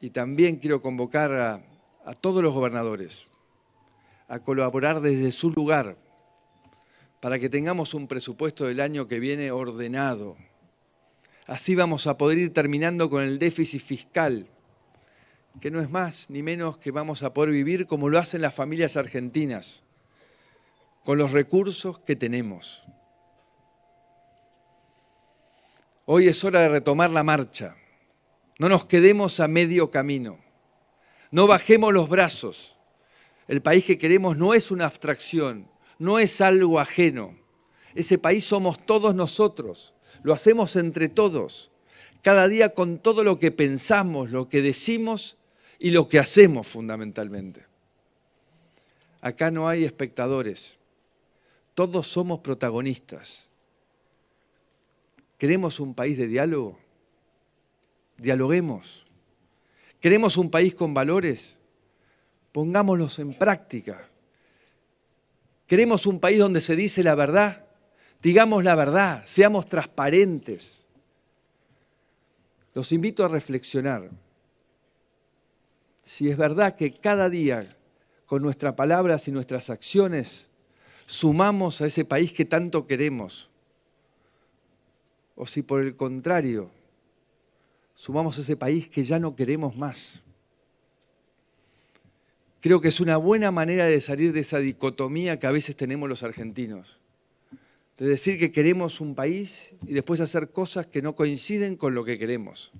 y también quiero convocar a, todos los gobernadores a colaborar desde su lugar para que tengamos un presupuesto del año que viene ordenado. Así vamos a poder ir terminando con el déficit fiscal, que no es más ni menos que vamos a poder vivir como lo hacen las familias argentinas, con los recursos que tenemos. Hoy es hora de retomar la marcha. No nos quedemos a medio camino. No bajemos los brazos. El país que queremos no es una abstracción, no es algo ajeno. Ese país somos todos nosotros. Lo hacemos entre todos. Cada día con todo lo que pensamos, lo que decimos y lo que hacemos fundamentalmente. Acá no hay espectadores. Todos somos protagonistas. ¿Queremos un país de diálogo? dialoguemos. ¿Queremos un país con valores? Pongámoslos en práctica. ¿Queremos un país donde se dice la verdad? Digamos la verdad, seamos transparentes. Los invito a reflexionar. Si es verdad que cada día, con nuestras palabras y nuestras acciones, sumamos a ese país que tanto queremos, o si por el contrario, sumamos ese país que ya no queremos más. Creo que es una buena manera de salir de esa dicotomía que a veces tenemos los argentinos, de decir que queremos un país y después hacer cosas que no coinciden con lo que queremos.